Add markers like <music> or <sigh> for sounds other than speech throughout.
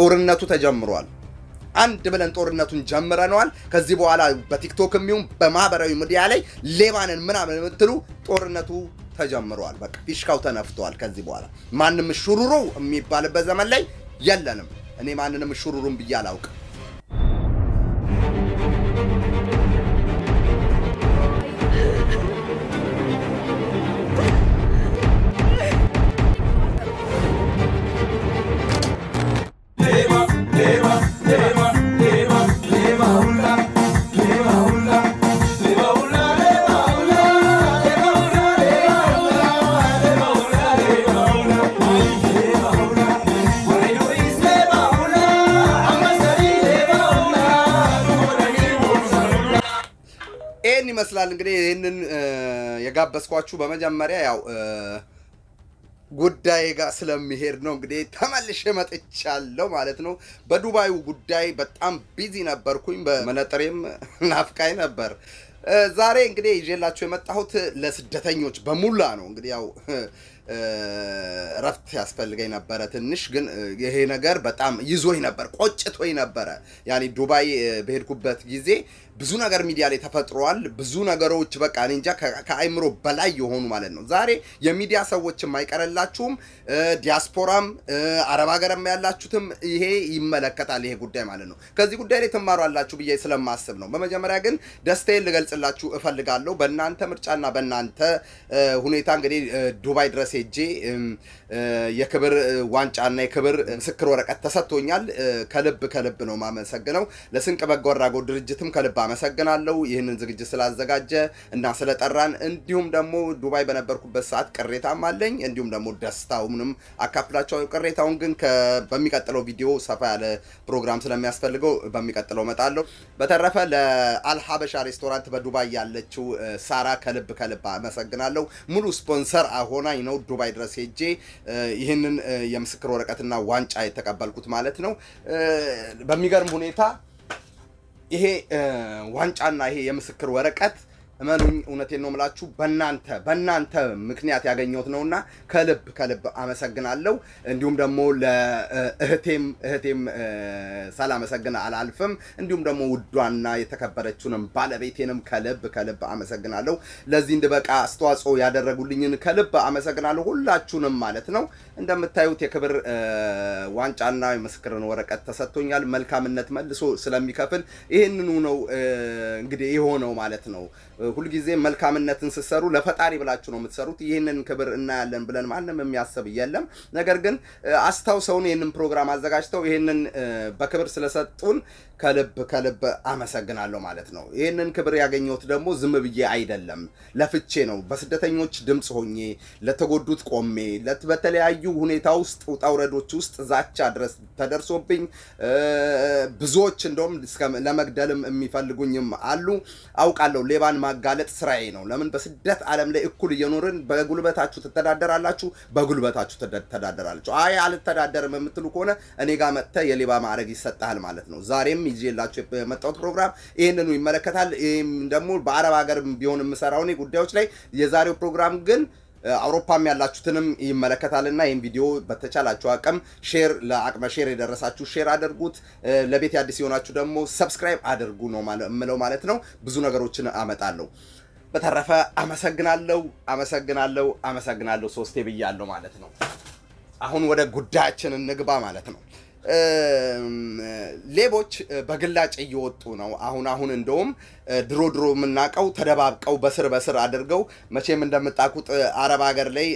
ጦርነቱ ተጀምሯል። አንድ ብለን ጦርነቱን ጀምረነዋል። ከዚህ በኋላ በቲክቶክ የሚሆን በማህበራዊ ሚዲያ ላይ ሌባንን ምናምን የምትሉ ጦርነቱ ተጀምሯል። በቃ ፊሽካው ተነፍቷል። ከዚህ በኋላ ማንም ሹሩሩ የሚባልበት ዘመን ላይ የለንም። እኔ ማንንም ሹሩሩም ብዬ አላውቅም። ይመስላል እንግዲህ ይህንን የጋበዝኳችሁ በመጀመሪያ ያው ጉዳይ ጋር ስለሚሄድ ነው። እንግዲህ ተመልሼ መጥቻለሁ ማለት ነው። በዱባዩ ጉዳይ በጣም ቢዚ ነበርኩኝ። በመነጠሬም ናፍቃኝ ነበር። ዛሬ እንግዲህ ይዤላችሁ የመጣሁት ለስደተኞች በሙላ ነው። እንግዲህ ያው እረፍት ያስፈልገኝ ነበረ ትንሽ፣ ግን ይሄ ነገር በጣም ይዞኝ ነበር፣ ቆጭቶኝ ነበረ። ያኔ ዱባይ በሄድኩበት ጊዜ ብዙ ነገር ሚዲያ ላይ ተፈጥሯል። ብዙ ነገሮች በቃ እኔ እንጃ ከአይምሮ በላይ የሆኑ ማለት ነው። ዛሬ የሚዲያ ሰዎችም አይቀርላችሁም፣ ዲያስፖራም አረብ ሀገርም ያላችሁትም ይሄ ይመለከታል ይሄ ጉዳይ ማለት ነው። ከዚህ ጉዳይ ላይ ትማሯላችሁ ብዬ ስለማስብ ነው። በመጀመሪያ ግን ደስታዬን ልገልጽ እንድትገልጽላችሁ እፈልጋለሁ። በእናንተ ምርጫና በእናንተ ሁኔታ እንግዲህ ዱባይ ድረስ ሄጄ የክብር ዋንጫና የክብር ምስክር ወረቀት ተሰጥቶኛል። ከልብ ከልብ ነው ማመሰግነው። ለስንቅ በጎ አድራጎት ድርጅትም ከልብ አመሰግናለሁ ይህንን ዝግጅት ስላዘጋጀ እና ስለጠራን፣ እንዲሁም ደግሞ ዱባይ በነበርኩበት ሰዓት ቅሬታም አለኝ እንዲሁም ደግሞ ደስታውንም አካፍላቸው። ቅሬታውን ግን በሚቀጥለው ቪዲዮ ሰፋ ያለ ፕሮግራም ስለሚያስፈልገው በሚቀጥለው እመጣለሁ። በተረፈ ለአልሀበሻ ሬስቶራንት ዱባይ ያለችው ሳራ ከልብ ከልብ አመሰግናለሁ። ሙሉ ስፖንሰር አሆናኝ ነው ዱባይ ድረስ ሄጄ ይህንን የምስክር ወረቀትና ዋንጫ የተቀበልኩት ማለት ነው። በሚገርም ሁኔታ ይሄ ዋንጫና ይሄ የምስክር ወረቀት እመኑኝ፣ እውነቴን ነው የምላችሁ። በእናንተ በእናንተ ምክንያት ያገኘሁት ነውና ከልብ ከልብ አመሰግናለሁ። እንዲሁም ደግሞ ለእህቴም እህቴም ሳላመሰግን አላልፍም። እንዲሁም ደግሞ ውዷና የተከበረችውንም ባለቤቴንም ከልብ ከልብ አመሰግናለሁ። ለዚህ እንድበቃ አስተዋጽኦ ያደረጉልኝን ከልብ አመሰግናለሁ። ሁላችሁንም ማለት ነው። እንደምታዩት የክብር ዋንጫና የምስክርን ወረቀት ተሰጥቶኛል። መልካምነት መልሶ ስለሚከፍል ይህንኑ ነው እንግዲህ የሆነው ማለት ነው። ሁልጊዜ መልካምነትን ስትሰሩ ለፈጣሪ ብላችሁ ነው የምትሰሩት። ይህንን ክብር እናያለን ብለን ማንም የሚያስብ የለም። ነገር ግን አስታውሰውን ይህንን ፕሮግራም አዘጋጅተው ይህንን በክብር ስለሰጡን ከልብ ከልብ አመሰግናለሁ ማለት ነው። ይህንን ክብር ያገኘሁት ደግሞ ዝም ብዬ አይደለም፣ ለፍቼ ነው። በስደተኞች ድምፅ ሆኜ ለተጎዱት ቆሜ፣ በተለያዩ ሁኔታ ውስጥ ውጣ ውረዶች ውስጥ ዛቻ ድረስ ተደርሶብኝ ብዙዎች እንደውም ለመግደልም የሚፈልጉኝም አሉ። አውቃለሁ ሌባን ማ የማጋለጥ ስራዬ ነው። ለምን በስደት ዓለም ላይ እኩል እየኖርን በጉልበታችሁ ትተዳደራላችሁ፣ በጉልበታችሁ ትተዳደራላችሁ። አይ አልተዳደርም የምትሉ ከሆነ እኔ ጋር መጥተ የሌባ ማዕረግ ይሰጣል ማለት ነው። ዛሬም ይዤላችሁ የመጣሁት ፕሮግራም ይህንኑ ይመለከታል። ይህም ደግሞ በአረብ ሀገር ቢሆን የምሰራው እኔ ጉዳዮች ላይ የዛሬው ፕሮግራም ግን አውሮፓም ያላችሁትንም ይመለከታልና ይህም ቪዲዮ በተቻላችሁ አቅም ሼር ለአቅመ ሼር የደረሳችሁ ሼር አድርጉት። ለቤት አዲስ የሆናችሁ ደግሞ ሰብስክራይብ አድርጉ ነው የምለው ማለት ነው። ብዙ ነገሮችን አመጣለሁ። በተረፈ አመሰግናለሁ፣ አመሰግናለሁ፣ አመሰግናለሁ ሶስቴ ብያለሁ ማለት ነው። አሁን ወደ ጉዳያችን እንግባ ማለት ነው። ሌቦች በግላጭ እየወጡ ነው። አሁን አሁን እንደውም ድሮ ድሮ የምናውቀው ተደባብቀው በስር በስር አድርገው መቼም እንደምታውቁት አረብ ሀገር ላይ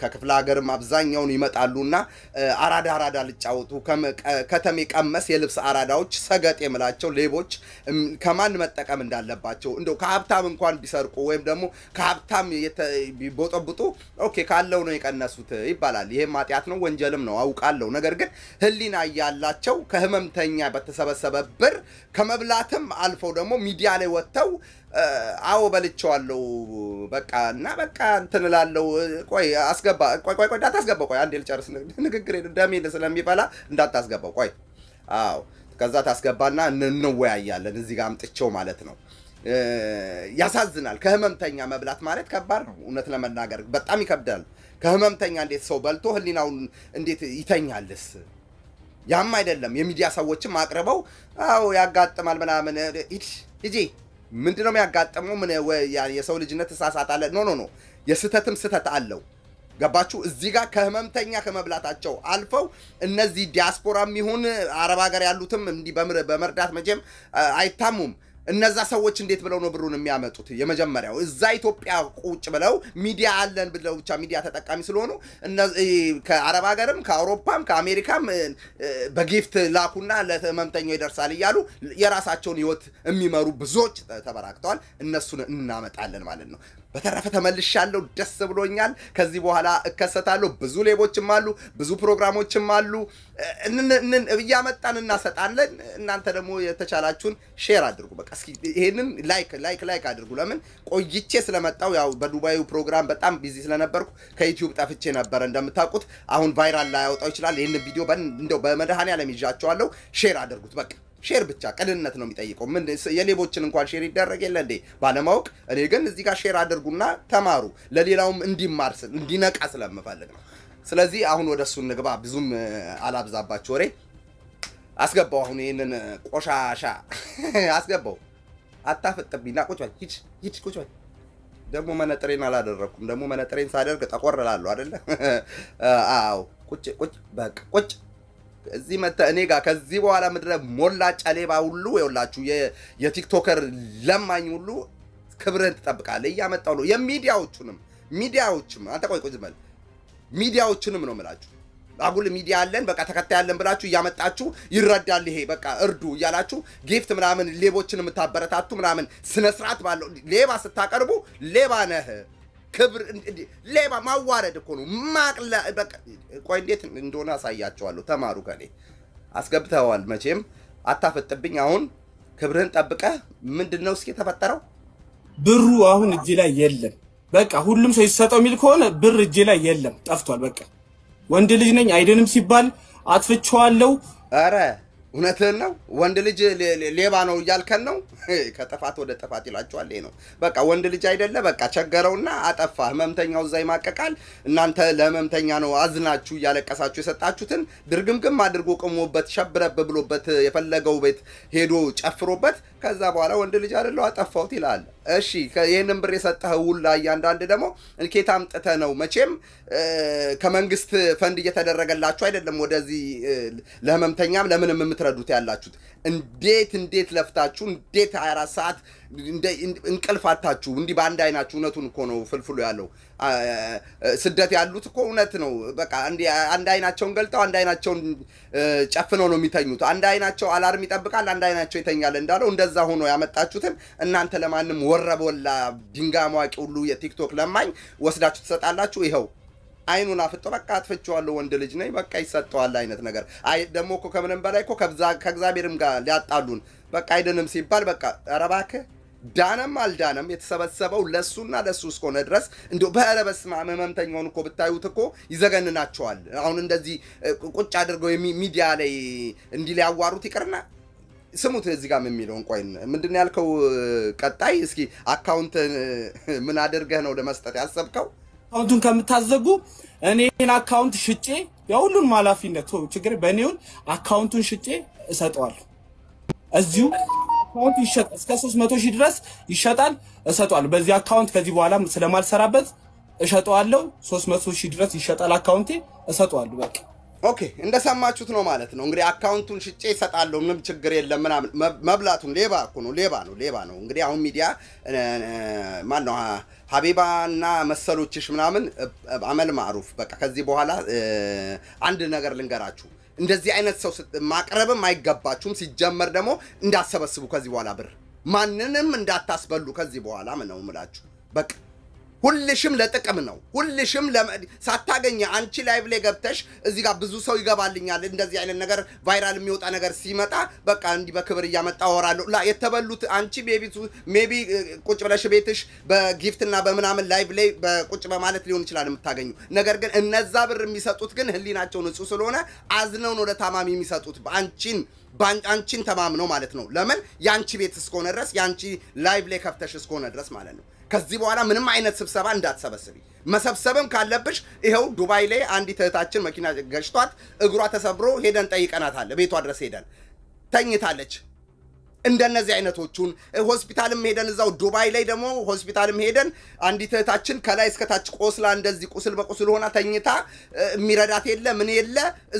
ከክፍለ ሀገርም አብዛኛውን ይመጣሉና አራዳ አራዳ ልጫወቱ ከተሜ ቀመስ የልብስ አራዳዎች ሰገጥ የምላቸው ሌቦች ከማን መጠቀም እንዳለባቸው እንደው ከሀብታም እንኳን ቢሰርቁ ወይም ደግሞ ከሀብታም ቢቦጠብጡ ኦኬ ካለው ነው የቀነሱት ይባላል። ይሄም ኃጢአት ነው፣ ወንጀልም ነው አውቃለሁ። ነገር ግን ህሊና እያላቸው ከህመምተኛ በተሰበሰበ ብር ከመብላትም አልፈው ደግሞ ሚዲያ ላይ ወጥተው አዎ በልቼዋለሁ በቃ እና በቃ እንትን እላለሁ። ቆይ አስገባ፣ ቆይ ቆይ ቆይ እንዳታስገባው፣ ቆይ አንዴ ልጨርስ ንግግሬን፣ ደሜን ስለሚበላ እንዳታስገባው፣ ቆይ አዎ። ከዛ ታስገባና እንወያያለን። እዚህ ጋር አምጥቼው ማለት ነው። ያሳዝናል። ከህመምተኛ መብላት ማለት ከባድ ነው። እውነት ለመናገር በጣም ይከብዳል። ከህመምተኛ እንዴት ሰው በልቶ ህሊናውን እንዴት ይተኛልስ? ያም አይደለም የሚዲያ ሰዎችም አቅርበው አዎ ያጋጥማል ምናምን ሂጂ ምንድነው የሚያጋጥመው? ምን የሰው ልጅነት እሳሳት ኖ ኖ ኖ የስህተትም ስህተት አለው። ገባችሁ? እዚህ ጋር ከህመምተኛ ከመብላታቸው አልፈው እነዚህ ዲያስፖራ የሚሆን አረብ ሀገር ያሉትም እንዲህ በመርዳት መቼም አይታሙም። እነዛ ሰዎች እንዴት ብለው ነው ብሩን የሚያመጡት? የመጀመሪያው እዛ ኢትዮጵያ ቁጭ ብለው ሚዲያ አለን ብለው ብቻ ሚዲያ ተጠቃሚ ስለሆኑ ከአረብ ሀገርም ከአውሮፓም ከአሜሪካም በጊፍት ላኩና ለህመምተኛው ይደርሳል እያሉ የራሳቸውን ህይወት የሚመሩ ብዙዎች ተበራክተዋል። እነሱን እናመጣለን ማለት ነው። በተረፈ ተመልሻለሁ፣ ደስ ብሎኛል። ከዚህ በኋላ እከሰታለሁ። ብዙ ሌቦችም አሉ፣ ብዙ ፕሮግራሞችም አሉ። እያመጣን እናሰጣለን። እናንተ ደግሞ የተቻላችሁን ሼር አድርጉ። በቃ እስኪ ይሄንን ላይክ ላይክ ላይክ አድርጉ። ለምን ቆይቼ ስለመጣው ያው በዱባዩ ፕሮግራም በጣም ቢዚ ስለነበርኩ ከዩቲዩብ ጠፍቼ ነበረ እንደምታውቁት። አሁን ቫይራል ላያወጣው ይችላል። ይህን ቪዲዮ እንደው በመድኃኔዓለም ሼር አድርጉት በቃ ሼር ብቻ ቅንነት ነው የሚጠይቀው። ምን የሌቦችን እንኳን ሼር ይደረግ የለ እንዴ ባለማወቅ። እኔ ግን እዚህ ጋር ሼር አድርጉና ተማሩ፣ ለሌላውም እንዲማር እንዲነቃ ስለምፈልግ ነው። ስለዚህ አሁን ወደ እሱ እንግባ። ብዙም አላብዛባችሁ ወሬ አስገባው። አሁን ይህንን ቆሻሻ <laughs> አስገባው። አታፈጥብኝ ቁጭ በል ሂድ፣ ሂድ ቁጭ በል። ደግሞ መነጥሬን አላደረግኩም። ደግሞ መነጥሬን ሳደርግ ጠቆር እላለሁ አይደለ? <laughs> አዎ ቁጭ ቁጭ በቃ ቁጭ እዚህ መጥተህ እኔ ጋር ከዚህ በኋላ ምድረ ሞላ ሌባ ሁሉ ይኸውላችሁ፣ የቲክቶከር ለማኝ ሁሉ ክብርህን ትጠብቃለህ። እያመጣው ነው የሚዲያዎቹንም ሚዲያዎችም አንተ ቆይ ቆይ በል ሚዲያዎችንም ነው የምላችሁ። አጉል ሚዲያ አለን በቃ ተከታይ አለን ብላችሁ እያመጣችሁ ይረዳል ይሄ በቃ እርዱ እያላችሁ ጊፍት ምናምን ሌቦችን የምታበረታቱ ምናምን ስነስርዓት ባለው ሌባ ስታቀርቡ ሌባ ነህ ክብር ሌባ ማዋረድ እኮ ነው። ማቅላ ቆይ፣ እንዴት እንደሆነ አሳያቸዋለሁ። ተማሩ ከኔ አስገብተዋል። መቼም አታፈጥብኝ። አሁን ክብርህን ጠብቀህ ምንድን ነው እስኪ የተፈጠረው? ብሩ አሁን እጅ ላይ የለም። በቃ ሁሉም ሰው ይሰጠው የሚል ከሆነ ብር እጅ ላይ የለም፣ ጠፍቷል። በቃ ወንድ ልጅ ነኝ አይደንም ሲባል አጥፍቼዋለሁ። ኧረ እውነትህን ነው። ወንድ ልጅ ሌባ ነው እያልከን ነው። ከጥፋት ወደ ጥፋት ይላቸዋል ይሄ ነው በቃ ወንድ ልጅ አይደለ በቃ ቸገረውና አጠፋ። ህመምተኛው እዛ ይማቀቃል። እናንተ ለህመምተኛ ነው አዝናችሁ እያለቀሳችሁ የሰጣችሁትን ድርግምግም አድርጎ ቅሞበት ሸብረብ ብሎበት የፈለገው ቤት ሄዶ ጨፍሮበት ከዛ በኋላ ወንድ ልጅ አይደለው አጠፋሁት ይላል። እሺ ይህንን ብር የሰጠህ ውል ላይ አንዳንድ ደግሞ እንኬት አምጥተህ ነው መቼም ከመንግስት ፈንድ እየተደረገላችሁ አይደለም። ወደዚህ ለህመምተኛም ለምንም የምትረዱት ያላችሁት እንዴት እንዴት ለፍታችሁ እንዴት 24 ሰዓት እንቅልፍ አታችሁ እንዲህ በአንድ አይናችሁ። እውነቱን እኮ ነው ፍልፍሉ ያለው። ስደት ያሉት እኮ እውነት ነው። በቃ አንድ አይናቸውን ገልጠው አንድ አይናቸውን ጨፍነው ነው የሚተኙት። አንድ አይናቸው አላርም ይጠብቃል፣ አንድ አይናቸው ይተኛል እንዳለው እንደዛ ሆኖ ያመጣችሁትን እናንተ ለማንም ወረበላ ድንጋይ ማዋቂ ሁሉ የቲክቶክ ለማኝ ወስዳችሁ ትሰጣላችሁ። ይኸው አይኑን አፍጦ በቃ አጥፍቼዋለሁ፣ ወንድ ልጅ ነኝ በቃ ይሰጠዋል አይነት ነገር። አይ ደግሞ እኮ ከምንም በላይ እኮ ከእግዚአብሔርም ጋር ሊያጣሉን በቃ አይደንም ሲባል በቃ ኧረ እባክህ ዳነም አልዳነም የተሰበሰበው ለሱና ለሱ እስከሆነ ድረስ እንዲ በረ በስመ አብ ህመምተኛውን እኮ ብታዩት እኮ ይዘገንናቸዋል። አሁን እንደዚህ ቁጭ አድርገው ሚዲያ ላይ እንዲህ ሊያዋሩት ይቅርና ስሙት እዚህ ጋር የሚለውን ቆይን ምንድን ያልከው? ቀጣይ እስኪ አካውንት ምን አድርገህ ነው ለመስጠት ያሰብከው? አካውንቱን ከምታዘጉ እኔን አካውንት ሽጬ የሁሉን ማላፊነት ችግር በእኔውን አካውንቱን ሽጬ እሰጠዋለሁ እዚሁ አካውንት ይሸጣል። እስከ 300 ሺህ ድረስ ይሸጣል። እሰጠዋለሁ። በዚህ አካውንት ከዚህ በኋላ ስለማልሰራበት እሸጠዋለሁ። 300 ሺህ ድረስ ይሸጣል አካውንቴ፣ እሰጠዋለሁ። በቃ ኦኬ፣ እንደሰማችሁት ነው ማለት ነው። እንግዲህ አካውንቱን ሽጬ ይሰጣለሁ፣ ምንም ችግር የለም ምናምን። መብላቱን ሌባ እኮ ነው፣ ሌባ ነው፣ ሌባ ነው። እንግዲህ አሁን ሚዲያ ማን ነው ሀቢባና መሰሎችሽ ምናምን አመል ማዕሩፍ በቃ ከዚህ በኋላ አንድ ነገር ልንገራችሁ እንደዚህ አይነት ሰው ማቅረብም አይገባችሁም። ሲጀመር ደግሞ እንዳሰበስቡ ከዚህ በኋላ ብር ማንንም እንዳታስበሉ ከዚህ በኋላ ምነው ምላችሁ በቃ ሁልሽም ለጥቅም ነው። ሁልሽም ሳታገኝ አንቺ ላይቭ ላይ ገብተሽ እዚህ ጋር ብዙ ሰው ይገባልኛል፣ እንደዚህ አይነት ነገር ቫይራል የሚወጣ ነገር ሲመጣ በቃ እንዲህ በክብር እያመጣ ወራለሁ ላ የተበሉት አንቺ ሜቢ ቁጭ ብለሽ ቤትሽ በጊፍትና በምናምን ላይቭ ላይ በቁጭ በማለት ሊሆን ይችላል የምታገኙ ነገር ግን እነዛ ብር የሚሰጡት ግን ህሊናቸው ንጹህ ስለሆነ አዝነው ነው ለታማሚ የሚሰጡት በአንቺን አንቺን ተማምነው ማለት ነው። ለምን ያንቺ ቤት እስከሆነ ድረስ ያንቺ ላይቭ ላይ ከፍተሽ እስከሆነ ድረስ ማለት ነው። ከዚህ በኋላ ምንም አይነት ስብሰባ እንዳትሰበስቢ። መሰብሰብም ካለብሽ ይኸው ዱባይ ላይ አንዲት እህታችን መኪና ገጭቷት እግሯ ተሰብሮ ሄደን ጠይቀናታል። ቤቷ ድረስ ሄደን ተኝታለች። እንደነዚህ አይነቶቹን ሆስፒታልም ሄደን እዛው ዱባይ ላይ ደግሞ ሆስፒታልም ሄደን አንዲት እህታችን ከላይ እስከታች ቆስላ እንደዚህ ቁስል በቁስል ሆና ተኝታ የሚረዳት የለ ምን የለ።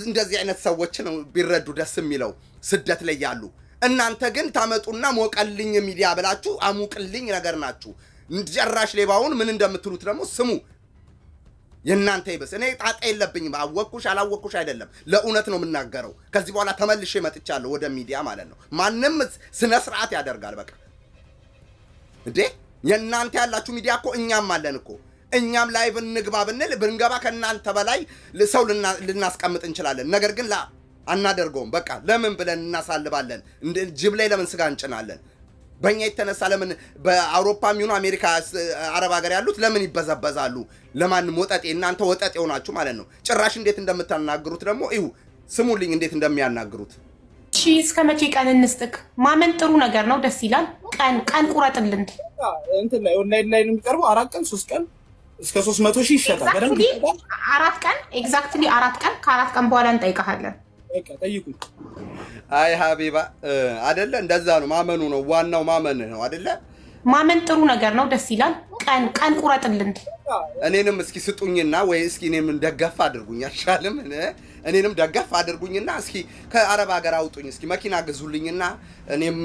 እንደዚህ አይነት ሰዎች ነው ቢረዱ ደስ የሚለው ስደት ላይ ያሉ። እናንተ ግን ታመጡና ሞቀልኝ ሚዲያ ብላችሁ አሙቅልኝ ነገር ናችሁ። ጨራሽ ሌባውን ምን እንደምትሉት ደግሞ ስሙ። የእናንተ ይብስ። እኔ ጣጣ የለብኝም። አወቅኩሽ አላወቅኩሽ አይደለም፣ ለእውነት ነው የምናገረው። ከዚህ በኋላ ተመልሼ መጥቻለሁ ወደ ሚዲያ ማለት ነው። ማንም ስነ ስርዓት ያደርጋል። በቃ እንዴ የእናንተ ያላችሁ ሚዲያ እኮ እኛም አለን እኮ እኛም ላይቭ እንግባ ብንል ብንገባ ከእናንተ በላይ ሰው ልናስቀምጥ እንችላለን። ነገር ግን ላ አናደርገውም። በቃ ለምን ብለን እናሳልባለን? ጅብ ላይ ለምን ስጋ እንጭናለን? በእኛ የተነሳ ለምን በአውሮፓ የሚሆኑ አሜሪካ፣ አረብ ሀገር ያሉት ለምን ይበዘበዛሉ? ለማንም ወጠጤ እናንተ ወጠጤ ሆናችሁ ማለት ነው። ጭራሽ እንዴት እንደምታናግሩት ደግሞ ይሁ ስሙልኝ፣ እንዴት እንደሚያናግሩት እሺ። እስከ መቼ ቀን እንስጥክ? ማመን ጥሩ ነገር ነው፣ ደስ ይላል። ቀን ቀን ቁረጥልን። ኦንላይን ላይ የሚቀርበው አራት ቀን ሶስት ቀን እስከ ሶስት መቶ ሺህ ይሸጣል። አራት ቀን ኤግዛክትሊ አራት ቀን ከአራት ቀን በኋላ እንጠይቀሃለን። ጠይቁ። አይ ሀቢባ አደለ፣ እንደዛ ነው። ማመኑ ነው ዋናው፣ ማመን ነው አደለ። ማመን ጥሩ ነገር ነው፣ ደስ ይላል። ቀን ቀን ቁረጥልን። እኔንም እስኪ ስጡኝና ወይ እስኪ እኔም ደገፍ አድርጉኝ አይሻልም? እኔንም ደገፍ አድርጉኝና እስኪ ከአረብ ሀገር አውጡኝ፣ እስኪ መኪና ግዙልኝና እኔም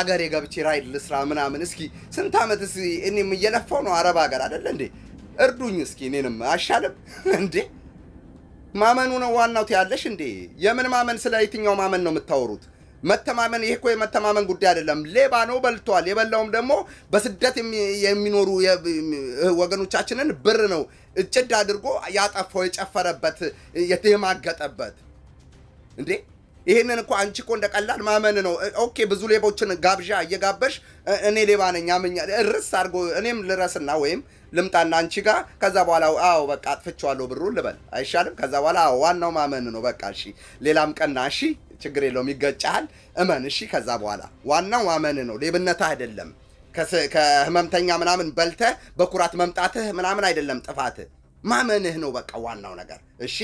አገሬ ገብቼ ራይድ ልስራ ምናምን። እስኪ ስንት ዓመት እኔም እየለፋው ነው አረብ ሀገር አደለ እንዴ? እርዱኝ እስኪ እኔንም አሻልም እንዴ? ማመኑ ነው ዋናው ትያለሽ እንዴ? የምን ማመን? ስለ የትኛው ማመን ነው የምታወሩት? መተማመን ይሄ እኮ የመተማመን ጉዳይ አይደለም። ሌባ ነው በልቷል። የበላውም ደግሞ በስደት የሚኖሩ ወገኖቻችንን ብር ነው እጭድ አድርጎ ያጠፋው የጨፈረበት የተማገጠበት እንዴ ይሄንን እኮ አንቺ እኮ እንደ ቀላል ማመን ነው። ኦኬ ብዙ ሌቦችን ጋብዣ እየጋበሽ እኔ ሌባ ነኝ አመኛ እርስ አድርጎ እኔም ልረስና ወይም ልምጣና አንቺ ጋር ከዛ በኋላ አዎ በቃ አጥፍቼዋለሁ ብሩ ልበል አይሻልም? ከዛ በኋላ አዎ ዋናው ማመን ነው። በቃ እሺ፣ ሌላም ቀና እሺ፣ ችግር የለውም ይገጫሃል፣ እመን እሺ። ከዛ በኋላ ዋናው ማመን ነው፣ ሌብነት አይደለም። ከህመምተኛ ምናምን በልተህ በኩራት መምጣትህ ምናምን አይደለም ጥፋትህ፣ ማመንህ ነው በቃ ዋናው ነገር። እሺ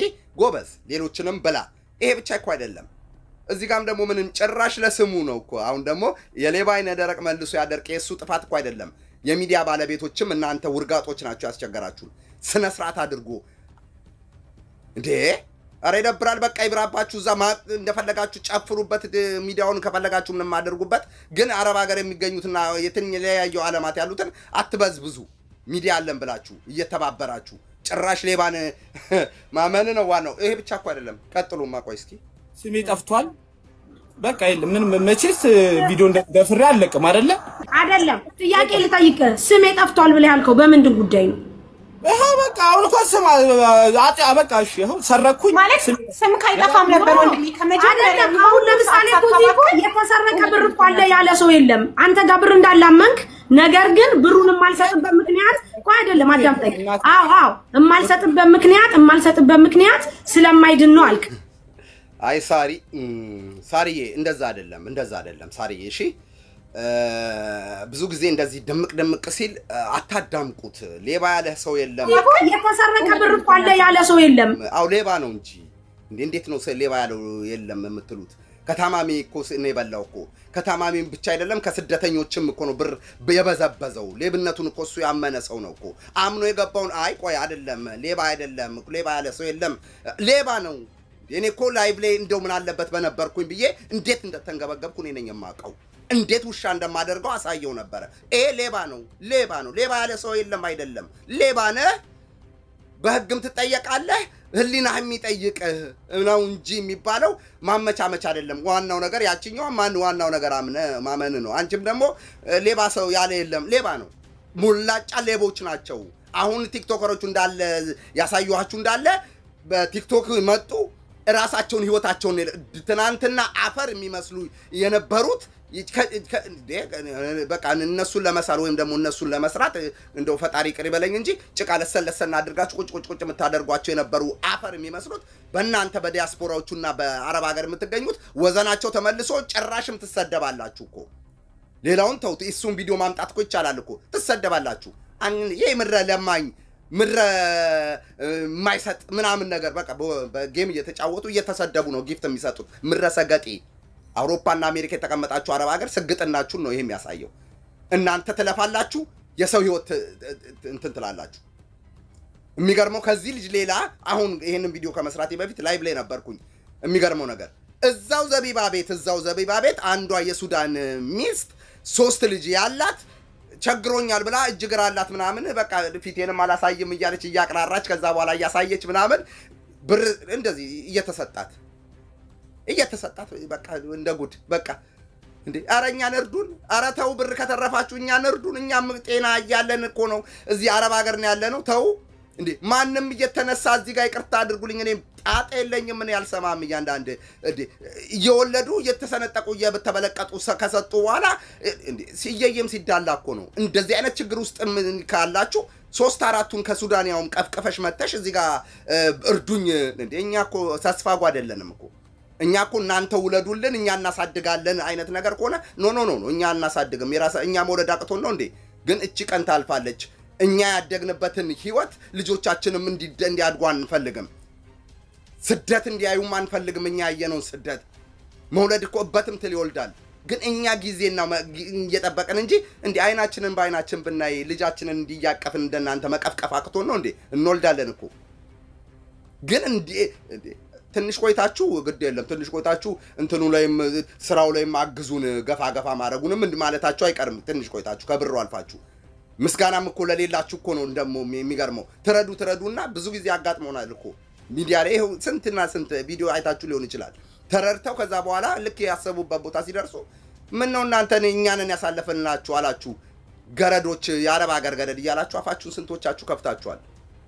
ጎበዝ፣ ሌሎችንም ብላ። ይሄ ብቻ እኮ አይደለም እዚህ ጋም ደግሞ ምንም ጭራሽ ለስሙ ነው እኮ። አሁን ደግሞ የሌባ አይነ ደረቅ መልሶ ያደርቅ የእሱ ጥፋት እኮ አይደለም። የሚዲያ ባለቤቶችም እናንተ ውርጋጦች ናቸው ያስቸገራችሁ ስነ ስርዓት አድርጎ እንዴ! ኧረ ይደብራል። በቃ ይብራባችሁ። እዛ እንደፈለጋችሁ ጨፍሩበት። ሚዲያውን ከፈለጋችሁ ምንም አድርጉበት። ግን አረብ ሀገር የሚገኙትና የተለያዩ ዓለማት ያሉትን አትበዝብዙ። ሚዲያ አለን ብላችሁ እየተባበራችሁ ጭራሽ ሌባን <laughs> ማመን ነው ዋናው። ይሄ ብቻ እኮ አይደለም። ቀጥሉማ ቆይ እስኪ ስሜ ጠፍቷል። በቃ የለም ምንም መቼስ ቪዲዮ ደፍሬ አለቅም። አይደለ አይደለም። ጥያቄ ልጠይቅ። ስሜ ጠፍቷል ብለህ ያልከው በምንድን ጉዳይ ነው? ይሄ በቃ አሁን እኮ ስም አጥያ በቃ እሺ፣ አሁን ሰረኩኝ ማለት ስም ካይጠፋም ነበር ወንድሜ። ከመጀመሪያ አሁን ለምሳሌ ቡቲ እኮ የተሰረቀ ብር እኮ አለ ያለ ሰው የለም። አንተ ጋር ብር እንዳላመንክ ነገር ግን ብሩን የማልሰጥበት ምክንያት እኮ አይደለም፣ አዳምጠኝ። አዎ አዎ፣ የማልሰጥበት ምክንያት የማልሰጥበት ምክንያት ስለማይድን ነው አልክ። አይ ሳሪ ሳሪዬ፣ እንደዛ አይደለም እንደዛ አይደለም ሳሪዬ። እሺ ብዙ ጊዜ እንደዚህ ድምቅ ድምቅ ሲል አታዳምቁት። ሌባ ያለ ሰው የለም። የተሰረቀ ብር እኮ አለ ያለ ሰው የለም። አው ሌባ ነው እንጂ እንዴ! እንዴት ነው ሌባ ያለው የለም የምትሉት? ከታማሚ እኮ እኔ የበላው እኮ ከታማሚም ብቻ አይደለም ከስደተኞችም እኮ ነው ብር የበዘበዘው። ሌብነቱን እኮ እሱ ያመነ ሰው ነው እኮ አምኖ የገባውን። አይ ቆይ አይደለም ሌባ አይደለም ሌባ ያለ ሰው የለም ሌባ ነው እኔ እኮ ላይቭ ላይ እንደው ምን አለበት በነበርኩኝ ብዬ እንዴት እንደተንገበገብኩ እኔ ነኝ የማውቀው። እንዴት ውሻ እንደማደርገው አሳየው ነበረ። ይሄ ሌባ ነው፣ ሌባ ነው። ሌባ ያለ ሰው የለም አይደለም። ሌባ ነህ፣ በህግም ትጠየቃለህ፣ ህሊናህ የሚጠይቅህ ነው እንጂ የሚባለው ማመቻመች አይደለም። ዋናው ነገር ያችኛዋ ማን ዋናው ነገር አምነ ማመን ነው። አንቺም ደግሞ ሌባ ሰው ያለ የለም፣ ሌባ ነው። ሙላጫ ሌቦች ናቸው። አሁን ቲክቶከሮቹ እንዳለ ያሳዩኋችሁ እንዳለ በቲክቶክ መጡ ራሳቸውን ህይወታቸውን ትናንትና አፈር የሚመስሉ የነበሩት በቃ እነሱን ለመሳል ወይም ደግሞ እነሱን ለመስራት እንደው ፈጣሪ ቅር ይበለኝ እንጂ ጭቃ ለሰለሰና አድርጋችሁ ቁጭ ቁጭ ቁጭ የምታደርጓቸው የነበሩ አፈር የሚመስሉት በእናንተ በዲያስፖራዎቹና በአረብ ሀገር የምትገኙት ወዘናቸው ተመልሶ ጭራሽም ትሰደባላችሁ እኮ። ሌላውን ተውት፣ እሱን ቪዲዮ ማምጣት እኮ ይቻላል እኮ። ትሰደባላችሁ። ይህ ምድረ ለማኝ ምድረ የማይሰጥ ምናምን ነገር በቃ በጌም እየተጫወቱ እየተሰደቡ ነው ጊፍት የሚሰጡት ምድረ ሰገጤ። አውሮፓና አሜሪካ የተቀመጣችሁ አረብ ሀገር ስግጥናችሁን ነው ይሄ የሚያሳየው። እናንተ ትለፋላችሁ፣ የሰው ህይወት እንትን ትላላችሁ። የሚገርመው ከዚህ ልጅ ሌላ አሁን ይህንን ቪዲዮ ከመስራቴ በፊት ላይቭ ላይ ነበርኩኝ። የሚገርመው ነገር እዛው ዘቢባ ቤት እዛው ዘቢባ ቤት አንዷ የሱዳን ሚስት ሶስት ልጅ ያላት ቸግሮኛል ብላ እጅግር አላት ምናምን በቃ ፊቴንም አላሳይም እያለች እያቅራራች ከዛ በኋላ እያሳየች ምናምን ብር እንደዚህ እየተሰጣት እየተሰጣት በቃ እንደ ጉድ በቃ እንዴ! አረ እኛን እርዱን! አረ ተው፣ ብር ከተረፋችሁ እኛን እርዱን። እኛም ጤና እያለን እኮ ነው። እዚህ አረብ ሀገር ነው ያለ ነው። ተው እንዴ ማንም እየተነሳ እዚህ ጋር ይቅርታ አድርጉልኝ፣ እኔም ጣጣ የለኝም። ምን ያልሰማም እያንዳንድ እንዴ እየወለዱ እየተሰነጠቁ እየተበለቀጡ ከሰጡ በኋላ ሲየየም ሲዳላ እኮ ነው። እንደዚህ አይነት ችግር ውስጥ ምን ካላችሁ ሶስት አራቱን ከሱዳን ያውም ቀፍቀፈሽ መተሽ እዚህ ጋር እርዱኝ። እንዴ እኛ እኮ ጓ አይደለንም እኮ እኛ እኮ እናንተ ውለዱልን እኛ እናሳድጋለን አይነት ነገር ከሆነ ኖ ኖ ኖ እኛ እናሳድግም። እኛ መውለድ አቅቶን ነው እንዴ? ግን እቺ ቀን ታልፋለች። እኛ ያደግንበትን ህይወት ልጆቻችንም እንዲያድጉ አንፈልግም። ስደት እንዲያዩም አንፈልግም። እኛ ያየነውን ስደት መውለድ እኮ እበትም ትል ይወልዳል። ግን እኛ ጊዜና እየጠበቅን እንጂ እንዲህ አይናችንን በአይናችን ብናይ ልጃችንን እንዲያቀፍን እንደናንተ መቀፍቀፍ አቅቶን ነው እንዴ? እንወልዳለን እኮ ግን ትንሽ ቆይታችሁ ግድ የለም ትንሽ ቆይታችሁ እንትኑ ላይም ስራው ላይም አግዙን ገፋ ገፋ ማድረጉንም ማለታችሁ አይቀርም። ትንሽ ቆይታችሁ ከብሩ አልፋችሁ ምስጋናም እኮ ለሌላችሁ እኮ ነው ደሞ የሚገርመው። ትረዱ ትረዱና ብዙ ጊዜ አጋጥሞናል እኮ ሚዲያ ላይ ይኸው ስንትና ስንት ቪዲዮ አይታችሁ ሊሆን ይችላል። ተረድተው ከዛ በኋላ ልክ ያሰቡበት ቦታ ሲደርሱ ምን ነው እናንተ እኛንን ያሳለፈንላችሁ አላችሁ ገረዶች፣ የአረብ ሀገር ገረድ እያላችሁ አፋችሁን ስንቶቻችሁ ከፍታችኋል?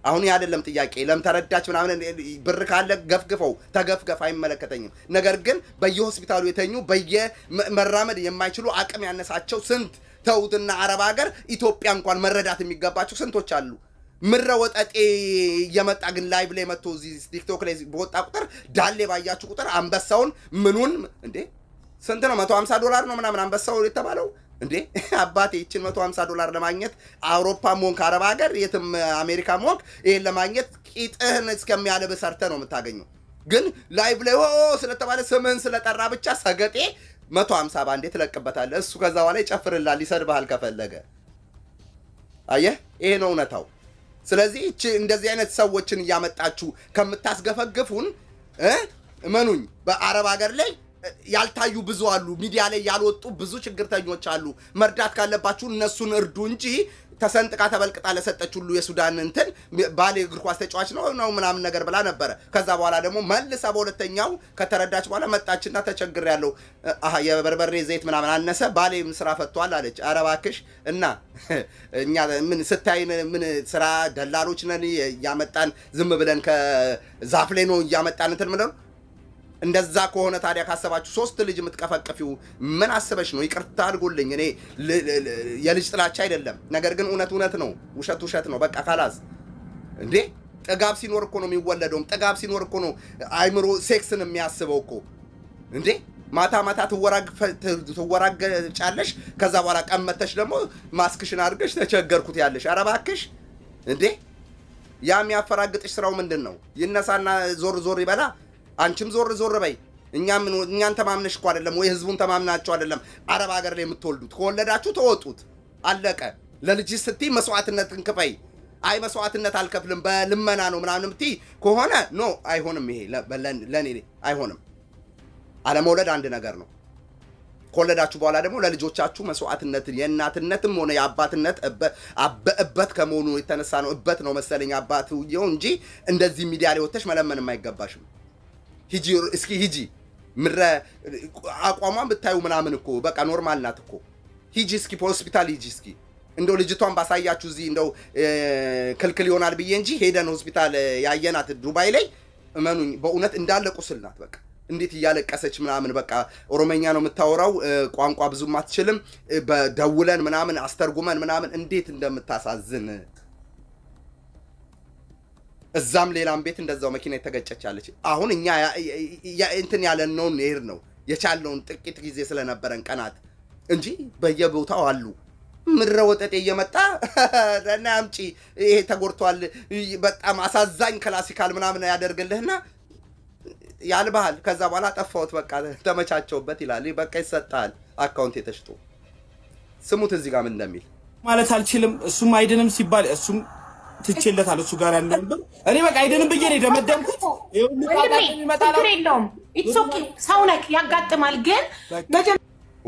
አሁን ያደለም ጥያቄ ለም ተረዳች ምናምን ብር ካለ ገፍግፈው ተገፍገፍ አይመለከተኝም። ነገር ግን በየሆስፒታሉ የተኙ በየመራመድ የማይችሉ አቅም ያነሳቸው ስንት ተውትና አረብ ሀገር ኢትዮጵያ እንኳን መረዳት የሚገባቸው ስንቶች አሉ። ምረ ወጠጤ እየመጣ ግን ላይቭ ላይ መጥቶ እዚህ ቲክቶክ ላይ በወጣ ቁጥር ዳሌ ባያችሁ ቁጥር አንበሳውን ምኑን እንዴ ስንት ነው? መቶ ሀምሳ ዶላር ነው ምናምን አንበሳው የተባለው እንዴ አባቴ ይችን መቶ ሀምሳ ዶላር ለማግኘት አውሮፓ ሞንክ አረብ ሀገር የትም አሜሪካ ሞንክ ይህን ለማግኘት ቂጥህን እስከሚያለብ ሰርተ ነው የምታገኘው። ግን ላይቭ ላይ ስለተባለ ስምህን ስለጠራ ብቻ ሰገጤ መቶ ሀምሳ ባንዴ ትለቅበታለህ። እሱ ከዛ በኋላ ይጨፍርላል፣ ይሰድብሃል ከፈለገ። አየህ፣ ይሄ ነው እውነታው። ስለዚህ እቺ እንደዚህ አይነት ሰዎችን እያመጣችሁ ከምታስገፈግፉን እመኑኝ በአረብ ሀገር ላይ ያልታዩ ብዙ አሉ። ሚዲያ ላይ ያልወጡ ብዙ ችግርተኞች አሉ። መርዳት ካለባችሁ እነሱን እርዱ እንጂ ተሰንጥቃ ተበልቅጣ ለሰጠች ሁሉ የሱዳን እንትን ባሌ እግር ኳስ ተጫዋች ነው ነው ምናምን ነገር ብላ ነበረ። ከዛ በኋላ ደግሞ መልሳ በሁለተኛው ከተረዳች በኋላ መጣችና ተቸግር ያለው የበርበሬ ዘይት ምናምን አነሰ ባሌ ስራ ፈቷል አለች። ኧረ እባክሽ እና <laughs> እኛ ምን ስታይን ምን ስራ ደላሎች ነን እያመጣን ዝም ብለን ከዛፍ ላይ ነው እያመጣን እንትን ምንለው እንደዛ ከሆነ ታዲያ ካሰባችሁ ሶስት ልጅ የምትቀፈቅፊው ምን አስበሽ ነው? ይቅርታ አድርጎልኝ፣ እኔ የልጅ ጥላቻ አይደለም። ነገር ግን እውነት እውነት ነው፣ ውሸት ውሸት ነው። በቃ ካላዝ እንዴ ጥጋብ ሲኖር እኮ ነው የሚወለደውም። ጥጋብ ሲኖር እኮ ነው አይምሮ ሴክስን የሚያስበው እኮ እንዴ ማታ ማታ ትወራገጫለሽ። ከዛ በኋላ ቀመተሽ ደግሞ ማስክሽን አድርገሽ ተቸገርኩት ያለሽ። ኧረ እባክሽ እንዴ! ያ የሚያፈራግጥሽ ስራው ምንድን ነው? ይነሳና ዞር ዞር ይበላ። አንቺም ዞር ዞር በይ። እኛም እኛን ተማምነሽ እኮ አይደለም ወይ ህዝቡን ተማምናቸው አይደለም አረብ ሀገር ላይ የምትወልዱት። ከወለዳችሁ ተወጡት፣ አለቀ። ለልጅ ስትይ መስዋዕትነትን ክፈይ። አይ መስዋዕትነት አልከፍልም በልመና ነው ምናምን ምቲ ከሆነ ኖ አይሆንም። ይሄ ለእኔ አይሆንም። አለመውለድ አንድ ነገር ነው። ከወለዳችሁ በኋላ ደግሞ ለልጆቻችሁ መስዋዕትነትን የእናትነትም ሆነ የአባትነት እበት ከመሆኑ የተነሳ ነው እበት ነው መሰለኝ አባትየው እንጂ እንደዚህ ሚዲያ ላይ ወተሽ መለመንም አይገባሽም። ሂጂ እስኪ ሂጂ ምረ አቋሟን ብታዩ ምናምን እኮ በቃ ኖርማል ናት እኮ ሂጂ እስኪ ሆስፒታል ሂጂ እስኪ እንደው ልጅቷን ባሳያችሁ እዚህ እንደው ክልክል ይሆናል ብዬ እንጂ ሄደን ሆስፒታል ያየናት ዱባይ ላይ እመኑኝ በእውነት እንዳለ ቁስል ናት በቃ እንዴት እያለቀሰች ምናምን በቃ ኦሮመኛ ነው የምታወራው ቋንቋ ብዙም አትችልም በደውለን ምናምን አስተርጉመን ምናምን እንዴት እንደምታሳዝን እዛም ሌላም ቤት እንደዛው መኪና የተገጨቻለች። አሁን እኛ እንትን ያለነውን ሄድ ነው የቻለውን ጥቂት ጊዜ ስለነበረን ቀናት እንጂ በየቦታው አሉ። ምድረ ወጠጤ እየመጣ ደህና <laughs> አምጪ፣ ይሄ ተጎድቷል፣ በጣም አሳዛኝ ክላሲካል ምናምን ያደርግልህና ያልባሃል። ከዛ በኋላ ጠፋሁት፣ በቃ ተመቻቸውበት ይላል። በቃ ይሰጣል። አካውንት የተሽጦ ስሙት፣ እዚህ ጋር ምን እንደሚል ማለት አልችልም። እሱም አይድንም ሲባል እሱም ትቼለታል እሱ ጋር ያለውን ብር እኔ በቃ አይደለም ብዬ ነው የደመደምኩት። ችግር የለውም ኢትስ ኦኬ ሰው ነህ ያጋጥማል። ግን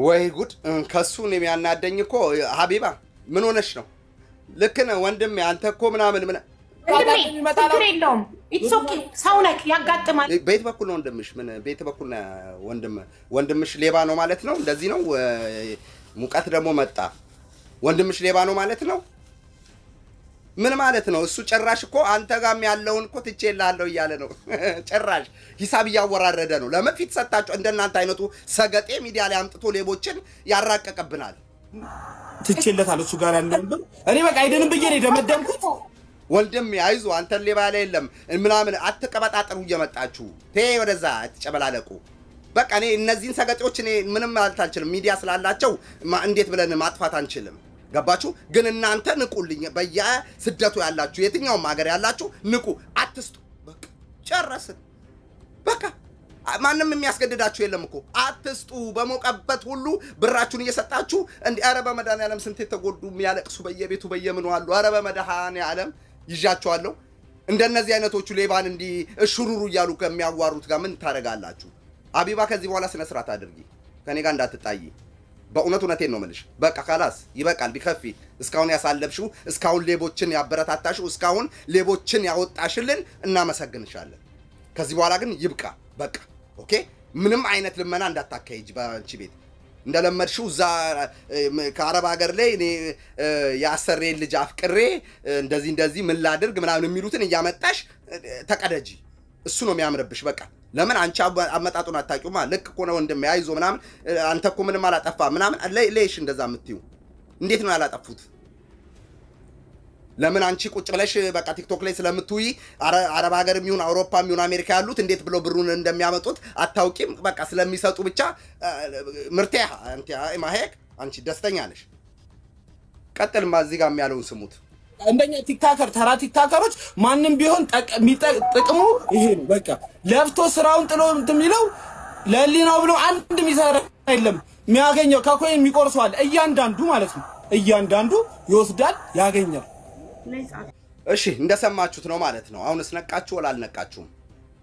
ወይ ጉድ ከሱ እኔ የሚያናደኝ እኮ ሀቢባ ምን ሆነሽ ነው? ልክ ነህ ወንድም አንተ እኮ ምናምን ምን ችግር የለውም ኢትስ ኦኬ ሰው ነህ ያጋጥማል። ቤት በኩል ነው ወንድምሽ ምን ቤት በኩል ወንድም ወንድምሽ ሌባ ነው ማለት ነው። እንደዚህ ነው ሙቀት ደግሞ መጣ ወንድምሽ ሌባ ነው ማለት ነው። ምን ማለት ነው? እሱ ጭራሽ እኮ አንተ ጋም ያለውን እኮ ትቼ እያለ ነው። <laughs> ጭራሽ ሂሳብ እያወራረደ ነው። ለመፊት ሰጣቸው? እንደናንተ አይነቱ ሰገጤ ሚዲያ ላይ አምጥቶ ሌቦችን ያራቀቅብናል። ትቼለታል እሱ ጋር ያለውን ብር እኔ በቃ አይደንም ብዬ ነው የደመደምኩት። ወንድም አይዞ አንተ ሌባ ላይ የለም ምናምን አትቀበጣጥሩ። እየመጣችሁ ቴ ወደዛ አትጨበላለቁ። በቃ እኔ እነዚህን ሰገጤዎች እኔ ምንም ማለት አልችልም። ሚዲያ ስላላቸው እንዴት ብለን ማጥፋት አንችልም። ገባችሁ? ግን እናንተ ንቁልኝ። በየስደቱ ያላችሁ የትኛውም ሀገር ያላችሁ ንቁ፣ አትስጡ። በቃ ጨረስን። በቃ ማንም የሚያስገድዳችሁ የለም እኮ አትስጡ። በሞቀበት ሁሉ ብራችሁን እየሰጣችሁ እንዲ ኧረ በመድኃኒዓለም ስንት የተጎዱ የሚያለቅሱ በየቤቱ በየምኑ አሉ። ኧረ በመድኃኒዓለም ይዣቸዋለሁ። እንደነዚህ አይነቶቹ ሌባን እንዲ እሹሩሩ እያሉ ከሚያዋሩት ጋር ምን ታደርጋላችሁ? አቢባ ከዚህ በኋላ ስነስርዓት አድርጊ። ከኔ ጋር እንዳትጣይ። በእውነት እውነቴን ነው የምልሽ። በቃ ካላስ ይበቃል። ቢከፊ እስካሁን ያሳለብሽው፣ እስካሁን ሌቦችን ያበረታታሽው፣ እስካሁን ሌቦችን ያወጣሽልን፣ እናመሰግንሻለን። ከዚህ በኋላ ግን ይብቃ። በቃ ኦኬ። ምንም አይነት ልመና እንዳታካሂጅ በአንቺ ቤት እንደለመድሽው እዛ ከአረብ ሀገር ላይ እኔ የአሰሬን ልጅ አፍቅሬ እንደዚህ እንደዚህ ምን ላድርግ ምናምን የሚሉትን እያመጣሽ ተቀደጂ። እሱ ነው የሚያምርብሽ። በቃ ለምን አንቺ አመጣጡን አታውቂውማ። ልክ እኮ ነው ወንድሜ፣ አይዞ ምናምን፣ አንተ እኮ ምንም አላጠፋ ምናምን ለይሽ እንደዛ የምትዩ እንዴት ነው ያላጠፉት? ለምን አንቺ ቁጭ ብለሽ በቃ ቲክቶክ ላይ ስለምትውይ አረብ ሀገር የሚሆን አውሮፓ የሚሆን አሜሪካ ያሉት እንዴት ብሎ ብሩን እንደሚያመጡት አታውቂም። በቃ ስለሚሰጡ ብቻ ምርቴ ማሄቅ አንቺ ደስተኛ ነሽ። ቀጥልማ እዚህ ጋር ስሙት። እንደኛ ቲክታከር ተራ ቲክታከሮች ማንም ቢሆን ጥቅሙ ይሄ ነው። በቃ ለፍቶ ስራውን ጥሎ የሚለው ለሊናው ብሎ አንድ የሚሰራ የለም። የሚያገኘው ከኮይ የሚቆርሰዋል። እያንዳንዱ ማለት ነው እያንዳንዱ ይወስዳል፣ ያገኛል። እሺ እንደሰማችሁት ነው ማለት ነው። አሁን እስነቃችሁ አልነቃችሁም?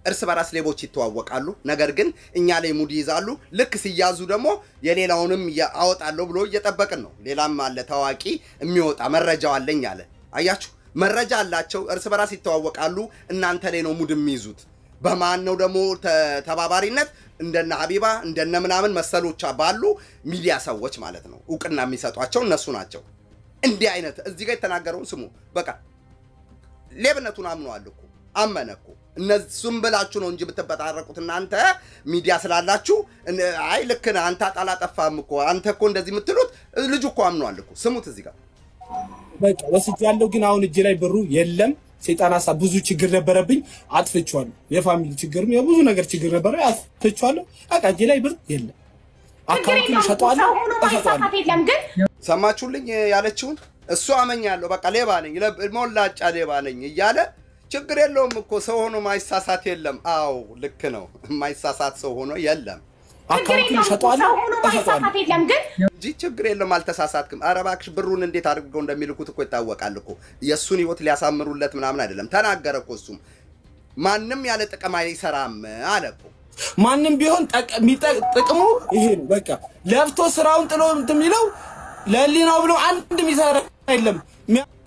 እርስ በራስ ሌቦች ይተዋወቃሉ። ነገር ግን እኛ ላይ ሙድ ይይዛሉ። ልክ ሲያዙ ደግሞ የሌላውንም አወጣለሁ ብሎ እየጠበቅን ነው። ሌላም አለ ታዋቂ የሚወጣ መረጃው አለኝ አለ። አያችሁ፣ መረጃ አላቸው፣ እርስ በራስ ይተዋወቃሉ። እናንተ ላይ ነው ሙድ የሚይዙት። በማን ነው ደግሞ ተባባሪነት? እንደነ ሀቢባ እንደነ ምናምን መሰሎቻ ባሉ ሚዲያ ሰዎች ማለት ነው። እውቅና የሚሰጧቸው እነሱ ናቸው። እንዲህ አይነት እዚህ ጋር የተናገረውን ስሙ። በቃ ሌብነቱን አምነዋል እኮ አመነ እኮ። እነሱም ብላችሁ ነው እንጂ ብትበጣረቁት እናንተ ሚዲያ ስላላችሁ፣ አይ ልክ ነህ አንተ አጣላ ጠፋም እኮ አንተ እኮ እንደዚህ የምትሉት ልጁ እኮ አምነዋል እኮ። ስሙት እዚህ ጋር በቃ ወስጃለሁ፣ ግን አሁን እጅ ላይ ብሩ የለም። ሰይጣን ሀሳብ ብዙ ችግር ነበረብኝ፣ አጥፍቼዋለሁ። የፋሚሊ ችግርም የብዙ ነገር ችግር ነበረ፣ አጥፍቼዋለሁ። በቃ እጅ ላይ ብር የለም። አካውንቱን እሸጠዋለሁ፣ እሸጠዋለሁ። ሰማችሁልኝ ያለችውን እሱ አመኛለሁ፣ በቃ ሌባ ነኝ፣ ሞላጫ ሌባ ነኝ እያለ ችግር የለውም እኮ ሰው ሆኖ ማይሳሳት የለም። አዎ ልክ ነው። የማይሳሳት ሰው ሆኖ የለም። አካውንቱን እሸጠዋለሁ እሸጠዋለሁ ችግር የለም አልተሳሳትክም። ኧረ እባክሽ ብሩን እንዴት አድርገው እንደሚልኩት እኮ ይታወቃል እኮ የእሱን ህይወት ሊያሳምሩለት ምናምን አይደለም። ተናገረ እኮ እሱም ማንም ያለ ጥቅም አይሰራም አለ እኮ ማንም ቢሆን ጥቅሙ ይሄ ነው። በቃ ለፍቶ ስራውን ጥሎ የሚለው ለሊናው ብሎ አንድ የሚሰራ የለም።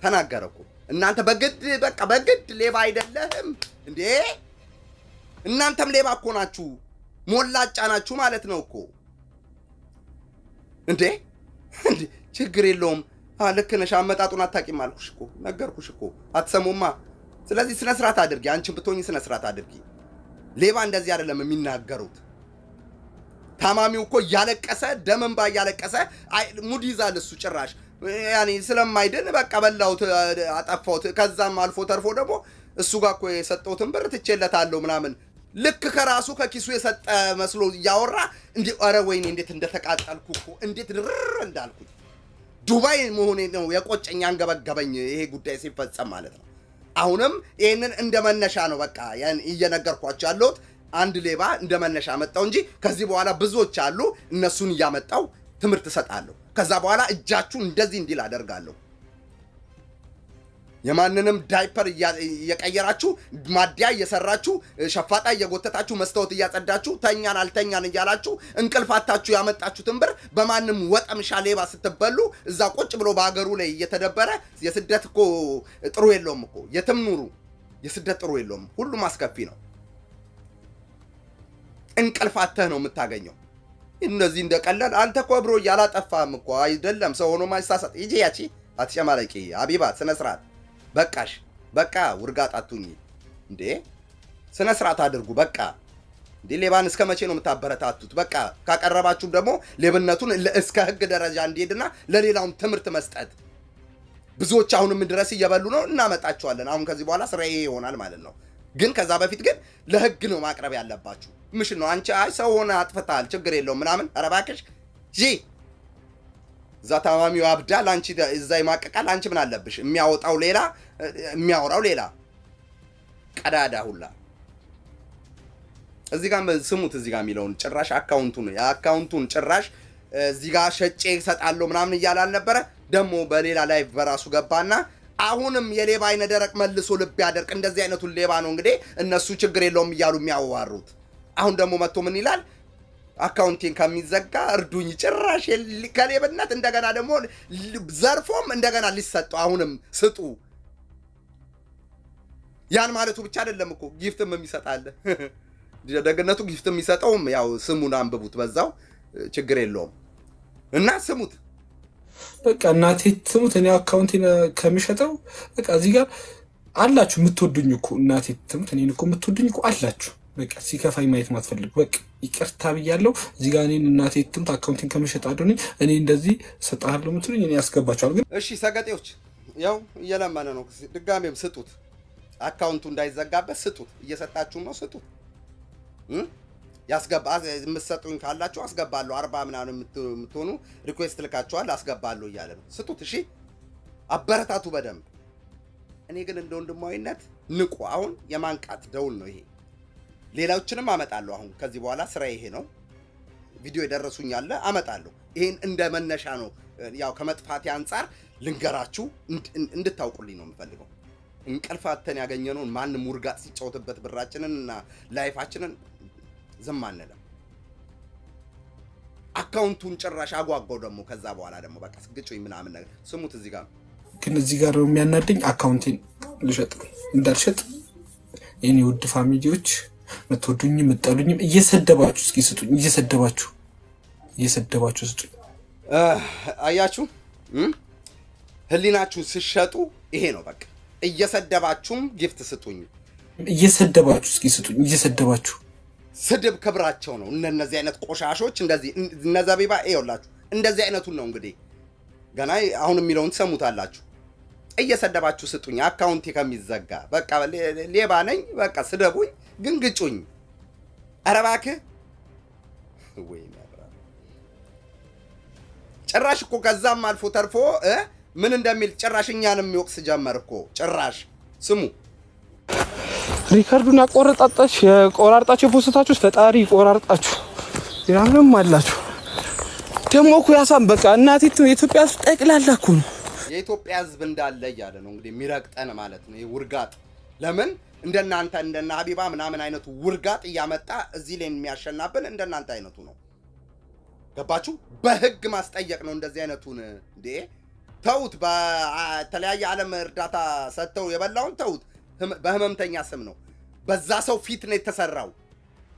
ተናገረ እኮ እናንተ በግድ በቃ በግድ ሌባ አይደለህም እንዴ? እናንተም ሌባ እኮ ናችሁ። ሞላጫ ናችሁ ማለት ነው እኮ እንዴ! እንዴ ችግር የለውም። ልክ ነሽ። አመጣጡን አታውቂም አልኩሽ እኮ ነገርኩሽ እኮ አትሰሙማ። ስለዚህ ስነ ስርዓት አድርጊ። አንቺን ብትሆኝ ስነ ስርዓት አድርጊ። ሌባ እንደዚህ አይደለም የሚናገሩት። ታማሚው እኮ እያለቀሰ ደም እንባ እያለቀሰ ሙድ ይዛል እሱ ጭራሽ ያኔ ስለማይድን በቃ በላሁት፣ አጠፋሁት። ከዛም አልፎ ተርፎ ደግሞ እሱ ጋር እኮ የሰጠሁትን ብር ትቼለታለሁ ምናምን ልክ ከራሱ ከኪሱ የሰጠ መስሎ እያወራ እንዲ ረ ወይኔ እንዴት እንደተቃጠልኩ እኮ እንዴት ድርር እንዳልኩኝ ዱባይ መሆኔ ነው የቆጨኝ፣ አንገበገበኝ ይሄ ጉዳይ ሲፈጸም ማለት ነው። አሁንም ይህንን እንደ መነሻ ነው በቃ እየነገርኳቸው ያለሁት። አንድ ሌባ እንደ መነሻ መጣው እንጂ ከዚህ በኋላ ብዙዎች አሉ። እነሱን እያመጣው ትምህርት እሰጣለሁ። ከዛ በኋላ እጃችሁ እንደዚህ እንዲል አደርጋለሁ። የማንንም ዳይፐር እየቀየራችሁ ማዲያ እየሰራችሁ ሸፋጣ እየጎተታችሁ መስታወት እያጸዳችሁ ተኛን አልተኛን እያላችሁ እንቅልፋታችሁ ያመጣችሁትን ብር በማንም ወጠምሻ ሌባ ስትበሉ እዛ ቁጭ ብሎ በሀገሩ ላይ እየተደበረ የስደት እኮ ጥሩ የለውም እኮ የትም ኑሩ፣ የስደት ጥሩ የለውም። ሁሉም አስከፊ ነው። እንቅልፋተህ ነው የምታገኘው። እነዚህ እንደቀለል አንተ እኮ ብሮ እያላጠፋህም እኮ አይደለም። ሰው ሆኖ ማይሳሳት ይጂ ያቺ አትጨማለቂ አቢባ ስነስርዓት በቃሽ፣ በቃ ውርጋጥ አቱኝ እንዴ! ስነ ስርዓት አድርጉ። በቃ እንዴ! ሌባን እስከ መቼ ነው የምታበረታቱት? በቃ ካቀረባችሁ ደግሞ ሌብነቱን እስከ ህግ ደረጃ እንዲሄድና ለሌላውም ትምህርት መስጠት። ብዙዎች አሁንም ድረስ እየበሉ ነው። እናመጣቸዋለን። አሁን ከዚህ በኋላ ስራ ይሆናል ማለት ነው። ግን ከዛ በፊት ግን ለህግ ነው ማቅረብ ያለባችሁ። ምሽን ነው አንቺ አይ ሰው ሆነ አጥፍታል ችግር የለውም ምናምን ረባክሽ እዛ ታማሚው አብዳል፣ አንቺ እዛ ይማቀቃል። አንቺ ምን አለብሽ? የሚያወጣው ሌላ የሚያወራው ሌላ ቀዳዳ ሁላ እዚህ ጋር ስሙት። እዚህ ጋር የሚለውን ጭራሽ አካውንቱን የአካውንቱን ጭራሽ እዚህ ጋር ሸጬ እሰጣለሁ ምናምን እያለ አልነበረ ደግሞ በሌላ ላይ በራሱ ገባና አሁንም የሌባ አይነ ደረቅ መልሶ ልብ ያደርቅ። እንደዚህ አይነቱን ሌባ ነው እንግዲህ እነሱ ችግር የለውም እያሉ የሚያዋሩት። አሁን ደግሞ መጥቶ ምን ይላል? አካውንቴን ከሚዘጋ እርዱኝ። ጭራሽ ከሌብነት እንደገና ደግሞ ዘርፎም እንደገና ሊሰጡ አሁንም ስጡ። ያን ማለቱ ብቻ አይደለም እኮ ጊፍትም የሚሰጣለ <laughs> ደግነቱ ጊፍት የሚሰጠውም ያው ስሙን አንብቡት በዛው ችግር የለውም እና ስሙት። በቃ እናቴ ትሙት እኔ አካውንቴን ከሚሸጠው በቃ እዚህ ጋር አላችሁ የምትወዱኝ እኮ እናቴ ትሙት እኔን እኮ የምትወዱኝ እኮ አላችሁ በቃ ሲከፋኝ ማየት ማትፈልግ በቃ ይቅርታ ብያለሁ። እዚህ ጋ እኔን እናቴ ትምት አካውንቲን ከመሸጥ አድሆኔ እኔ እንደዚህ ሰጣለሁ ምትሉኝ እኔ ያስገባቸዋል። ግን እሺ ሰገጤዎች ያው እየለመነ ነው። ድጋሜም ስጡት፣ አካውንቱ እንዳይዘጋበት ስጡት። እየሰጣችሁም ነው፣ ስጡት። ያስገባ የምትሰጡኝ ካላችሁ አስገባለሁ። አርባ ምናምን የምትሆኑ ሪኩዌስት ልካችኋል፣ አስገባለሁ እያለ ነው። ስጡት። እሺ አበረታቱ በደንብ። እኔ ግን እንደ ወንድማዊነት ንቁ። አሁን የማንቃት ደውል ነው ይሄ። ሌላዎችንም አመጣለሁ። አሁን ከዚህ በኋላ ስራ ይሄ ነው። ቪዲዮ የደረሱኝ አለ አመጣለሁ። ይሄን እንደ መነሻ ነው ያው ከመጥፋቴ አንጻር ልንገራችሁ እንድታውቁልኝ ነው የምፈልገው። እንቅልፋተን ያገኘነውን ማንም ውርጋት ሲጫወትበት ብራችንን እና ላይፋችንን ዝም አንለም። አካውንቱን ጭራሽ አጓጓው ደግሞ ከዛ በኋላ ደግሞ በቃ ስግጭ ወይ ምናምን ነገር ስሙት። እዚህ ጋር ግን እዚህ ጋር የሚያናደኝ አካውንቴን ልሸጥ እንዳልሸጥ የኔ ውድ ፋሚሊዎች የምትወዱኝም የምጠሉኝም እየሰደባችሁ እስኪ ስጡኝ። እየሰደባችሁ እየሰደባችሁ ስጡኝ። አያችሁ፣ ህሊናችሁ ስሸጡ ይሄ ነው በቃ። እየሰደባችሁም ጊፍት ስጡኝ። እየሰደባችሁ እስኪ ስጡኝ። እየሰደባችሁ ስድብ ክብራቸው ነው። እነዚህ አይነት ቆሻሾች እንደዚህ እነዘቢባ ይኸውላችሁ፣ እንደዚህ አይነቱን ነው እንግዲህ ገና አሁን የሚለውን ትሰሙታላችሁ። እየሰደባችሁ ስጡኝ፣ አካውንቴ ከሚዘጋ በቃ ሌባ ነኝ፣ በቃ ስደቡኝ፣ ግን ግጩኝ። ኧረ እባክህ ወይ ጭራሽ እኮ ከዛም አልፎ ተርፎ ምን እንደሚል ጭራሽ እኛንም የሚወቅስ ጀመር እኮ ጭራሽ ስሙ ሪከርዱን ያቆረጣጣች ቆራርጣችሁ የፖስታችሁስ ፈጣሪ ቆራርጣችሁ ያንም አላችሁ ደግሞ እኮ ያሳም በቃ እናቴ ኢትዮጵያ ጠቅላላ እኮ ነው የኢትዮጵያ ህዝብ እንዳለ እያለ ነው እንግዲህ የሚረግጠን ማለት ነው። ውርጋጥ ለምን እንደናንተ እንደና ሀቢባ ምናምን አይነቱ ውርጋጥ እያመጣ እዚህ ላይ የሚያሸናብን እንደናንተ አይነቱ ነው። ገባችሁ? በህግ ማስጠየቅ ነው እንደዚህ አይነቱን እንዴ ተውት። በተለያየ ዓለም እርዳታ ሰጥተው የበላውን ተውት። በህመምተኛ ስም ነው። በዛ ሰው ፊት ነው የተሰራው።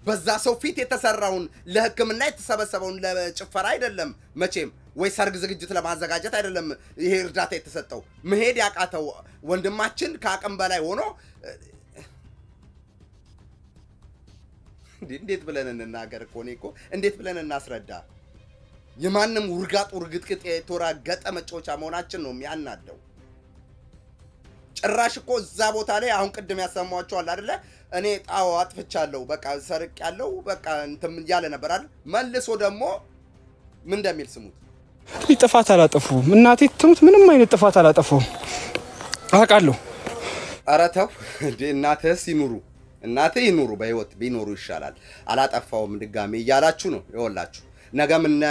በዛ ሰው ፊት የተሰራውን ለህክምና የተሰበሰበውን ለጭፈራ አይደለም መቼም ወይ ሰርግ ዝግጅት ለማዘጋጀት አይደለም ይሄ እርዳታ የተሰጠው። መሄድ ያቃተው ወንድማችን ከአቅም በላይ ሆኖ እንዴት ብለን እንናገር? እኮ እኔ እኮ እንዴት ብለን እናስረዳ? የማንም ውርጋጥ ውርግጥግጥ የተወራገጠ መጫወቻ መሆናችን ነው የሚያናደው። ጭራሽ እኮ እዛ ቦታ ላይ አሁን ቅድም ያሰማችኋል አደለ እኔ ጣዋ አጥፍቻለሁ፣ በቃ ሰርቅ ያለው በቃ እንትም እያለ ነበር አይደል? መልሶ ደግሞ ምን እንደሚል ስሙት። ጥፋት አላጠፉም፣ እናቴ ትሙት፣ ምንም አይነት ጥፋት አላጠፉም። አውቃለሁ። ኧረ ተው እንዴ! እናትህስ ይኑሩ፣ እናትህ ይኑሩ፣ በህይወት ቢኖሩ ይሻላል። አላጠፋውም ድጋሜ እያላችሁ ነው ይወላችሁ ነገም እነ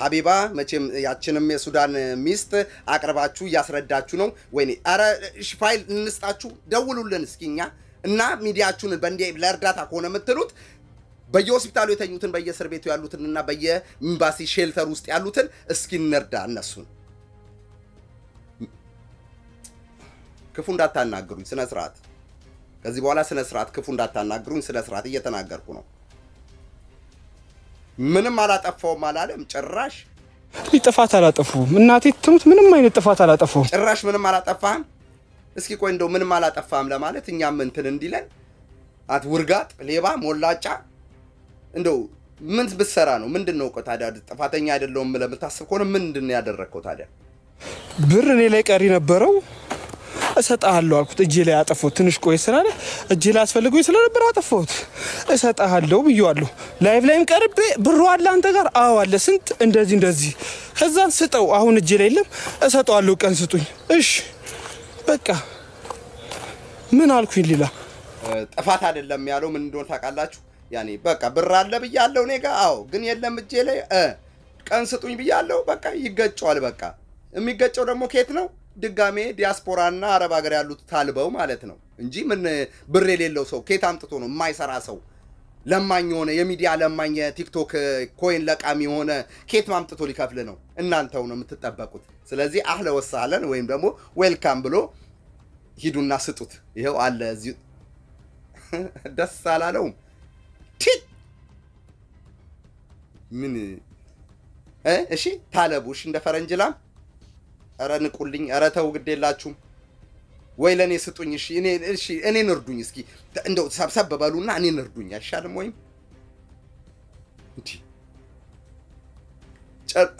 ሀቢባ መቼም ያችንም የሱዳን ሚስት አቅርባችሁ እያስረዳችሁ ነው። ወይኔ ኧረ ፋይል እንስጣችሁ፣ ደውሉልን እስኪ እኛ እና ሚዲያችሁን በእንዲህ ለእርዳታ ከሆነ የምትሉት በየሆስፒታሉ የተኙትን በየእስር ቤቱ ያሉትንና በየኤምባሲ ሼልተር ውስጥ ያሉትን እስኪ እንርዳ እነሱን ክፉ እንዳታናግሩኝ ስነ ስርዓት። ከዚህ በኋላ ስነ ስርዓት ክፉ እንዳታናግሩኝ ስነ ስርዓት እየተናገርኩ ነው። ምንም አላጠፋውም አላለም። ጭራሽ ጥፋት አላጠፉም። እናቴ ትሙት፣ ምንም አይነት ጥፋት አላጠፋውም። ጭራሽ ምንም አላጠፋህም። እስኪ ቆይ እንደው ምንም አላጠፋህም ለማለት እኛም እንትን እንዲለን አት ውርጋጥ፣ ሌባ፣ ሞላጫ እንደው ምን ብትሰራ ነው? ምንድን ነው ታዲያ ጥፋተኛ አይደለሁም ለምታስብ ከሆነ ምንድን ነው ያደረግከው ታዲያ? ብር እኔ ላይ ቀሪ ነበረው እሰጥሃለሁ አልኩት። እጄ ላይ አጠፋሁት። ትንሽ ቆይ ስላለ እጄ ላይ አስፈልጎኝ ስለነበር አጠፋሁት። እሰጥሃለሁ ብዬዋለሁ። ላይቭ ላይም ቀርቤ ብሩ አለ አንተ ጋር? አዎ አለ። ስንት? እንደዚህ እንደዚህ። ከዛን ስጠው፣ አሁን እጄ ላይ የለም። እሰጠዋለሁ፣ ቀን ስጡኝ። እሺ በቃ ምን አልኩኝ? ሌላ ጥፋት አይደለም ያለው። ምን እንደሆነ ታውቃላችሁ? ያኔ በቃ ብር አለ ብያለሁ እኔ ጋር። አዎ ግን የለም እጄ ላይ ቀን ስጡኝ ብያለሁ። በቃ ይገጨዋል። በቃ የሚገጨው ደግሞ ኬት ነው ድጋሜ ዲያስፖራና አረብ ሀገር ያሉት ታልበው ማለት ነው እንጂ ምን ብር የሌለው ሰው ኬት አምጥቶ ነው የማይሰራ ሰው ለማኝ የሆነ የሚዲያ ለማኝ ቲክቶክ ኮይን ለቃሚ የሆነ ኬት ማምጥቶ ሊከፍል ነው? እናንተው ነው የምትጠበቁት። ስለዚህ አህለ ወሳለን ወይም ደግሞ ዌልካም ብሎ ሂዱና ስጡት። ይኸው አለ እዚሁ። <laughs> ደስ አላለውም። ምን እሺ ታለቡሽ እንደ ፈረንጅ ላም ኧረ ንቁልኝ፣ ኧረ ተው፣ ግድ የላችሁም ወይ ለእኔ ስጡኝ። እሺ እኔ እሺ እኔን እርዱኝ እስኪ እንደው ሰብሰብ በሉና እኔን እርዱኝ አይሻልም? ወይም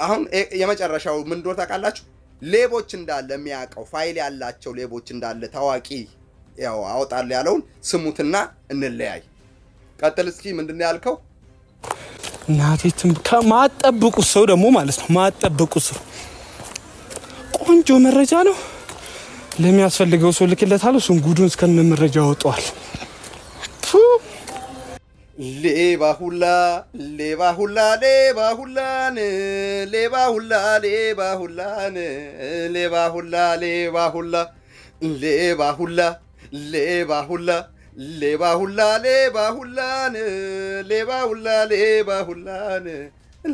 አሁን የመጨረሻው ምን ዶር ታውቃላችሁ? ሌቦች እንዳለ የሚያውቀው ፋይል ያላቸው ሌቦች እንዳለ ታዋቂ ያው አወጣል ያለውን ስሙትና እንለያይ። ቀጥል እስኪ ምንድን ያልከው? እናቴ ከማጠብቁ ሰው ደግሞ ማለት ነው ማጠብቁ ሰው ቆንጆ መረጃ ነው። ለሚያስፈልገው ሰው ልክለታለሁ። እሱን ጉዱን እስከነ መረጃ ያወጣዋል። ሌባ ሁላ ሌባ ሁላ ሌባ ሁላን ሌባ ሁላ ሌባ ሁላን ሌባ ሁላ ሌባ ሁላ ሌባ ሁላ ሌባ ሁላ ሌባ ሁላ ሌባ ሁላን ሌባ ሁላ ሌባ ሁላን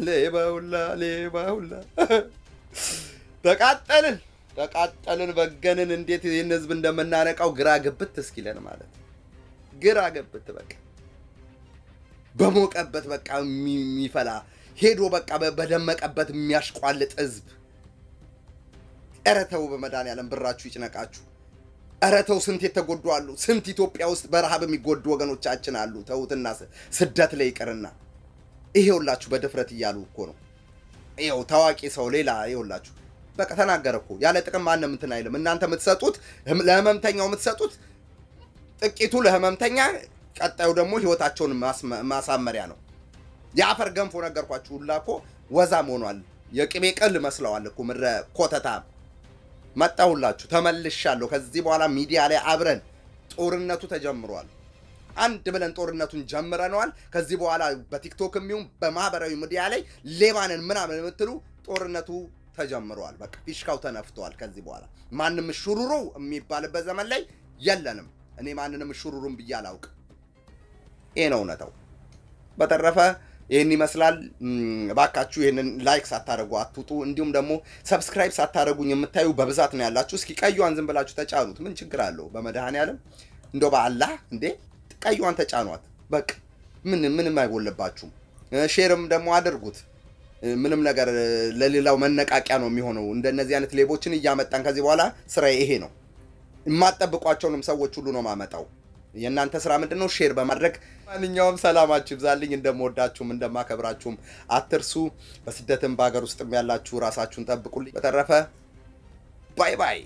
ሌባ ሁላ ሌባ ሁላ ተቃጠልን ተቃጠልን በገንን። እንዴት ይህን ህዝብ እንደምናነቃው ግራ ግብት እስኪለን ማለት ግራ ግብት በቃ በሞቀበት በቃ የሚፈላ ሄዶ በቃ በደመቀበት የሚያሽቋልጥ ህዝብ። ኧረ በመዳን ያለን ብራችሁ ይጭነቃችሁ። ኧረ ስንት የተጎዱ አሉ። ስንት ኢትዮጵያ ውስጥ በረሃብ የሚጎዱ ወገኖቻችን አሉ። ተውትና ስደት ላይ ይቅርና ይሄውላችሁ በድፍረት እያሉ እኮ ነው። ይኸው ታዋቂ ሰው ሌላ ይኸውላችሁ በቃ ተናገረ እኮ ያለ ጥቅም ማንም እንትን አይልም። እናንተ የምትሰጡት ለህመምተኛው የምትሰጡት ጥቂቱ ለህመምተኛ፣ ቀጣዩ ደግሞ ህይወታቸውን ማሳመሪያ ነው። የአፈር ገንፎ ነገርኳችሁ ሁላ እኮ ወዛም ሆኗል። የቅቤ ቅል መስለዋል እኮ ምድረ ኮተታ። መጣሁላችሁ፣ ተመልሻለሁ። ከዚህ በኋላ ሚዲያ ላይ አብረን ጦርነቱ ተጀምሯል። አንድ ብለን ጦርነቱን ጀምረነዋል። ከዚህ በኋላ በቲክቶክ የሚሆን በማህበራዊ ሚዲያ ላይ ሌባንን ምናምን የምትሉ ጦርነቱ ተጀምሯል። በቃ ፊሽካው ተነፍቷል። ከዚህ በኋላ ማንም ሹሩሩ የሚባልበት ዘመን ላይ የለንም። እኔ ማንንም ሹሩሩም ብዬ አላውቅ። ይህ ነው እውነታው። በተረፈ ይህን ይመስላል። እባካችሁ ይህንን ላይክ ሳታደርጉ አትውጡ። እንዲሁም ደግሞ ሰብስክራይብ ሳታደርጉኝ የምታዩ በብዛት ነው ያላችሁ። እስኪ ቀዩዋን ዝም ብላችሁ ተጫኑት። ምን ችግር አለው? በመድኃኔዓለም እንደው በአላህ እንዴ ቀዩዋን ተጫኗት። በቃ ምን ምንም አይጎልባችሁም። ሼርም ደግሞ አድርጉት። ምንም ነገር ለሌላው መነቃቂያ ነው የሚሆነው። እንደነዚህ አይነት ሌቦችን እያመጣን ከዚህ በኋላ ስራ ይሄ ነው። የማጠብቋቸውንም ሰዎች ሁሉ ነው ማመጣው። የእናንተ ስራ ምንድን ነው? ሼር በማድረግ ማንኛውም ሰላማችሁ ይብዛልኝ። እንደምወዳችሁም እንደማከብራችሁም አትርሱ። በስደትም በሀገር ውስጥም ያላችሁ ራሳችሁን ጠብቁልኝ። በተረፈ ባይ ባይ።